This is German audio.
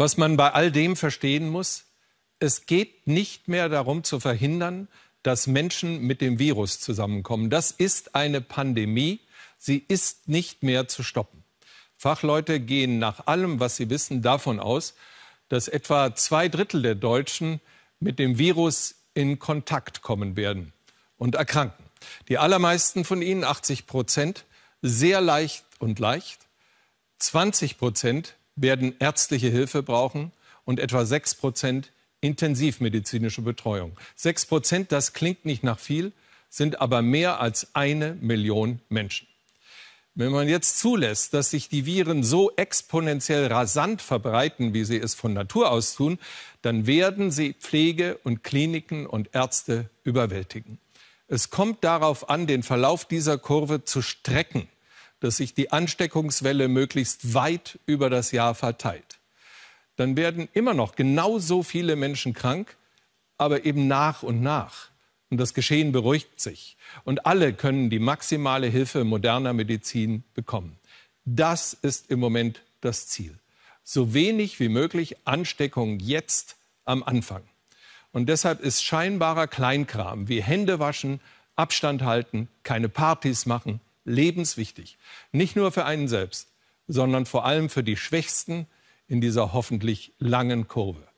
Was man bei all dem verstehen muss, es geht nicht mehr darum zu verhindern, dass Menschen mit dem Virus zusammenkommen. Das ist eine Pandemie. Sie ist nicht mehr zu stoppen. Fachleute gehen nach allem, was sie wissen, davon aus, dass etwa zwei Drittel der Deutschen mit dem Virus in Kontakt kommen werden und erkranken. Die allermeisten von ihnen, 80 Prozent, sehr leicht und leicht. 20 Prozent werden ärztliche Hilfe brauchen und etwa 6 Prozent intensivmedizinische Betreuung. 6 Prozent, das klingt nicht nach viel, sind aber mehr als eine Million Menschen. Wenn man jetzt zulässt, dass sich die Viren so exponentiell rasant verbreiten, wie sie es von Natur aus tun, dann werden sie Pflege und Kliniken und Ärzte überwältigen. Es kommt darauf an, den Verlauf dieser Kurve zu strecken dass sich die Ansteckungswelle möglichst weit über das Jahr verteilt. Dann werden immer noch genauso viele Menschen krank, aber eben nach und nach. Und das Geschehen beruhigt sich. Und alle können die maximale Hilfe moderner Medizin bekommen. Das ist im Moment das Ziel. So wenig wie möglich Ansteckung jetzt am Anfang. Und deshalb ist scheinbarer Kleinkram wie Hände waschen, Abstand halten, keine Partys machen, lebenswichtig. Nicht nur für einen selbst, sondern vor allem für die Schwächsten in dieser hoffentlich langen Kurve.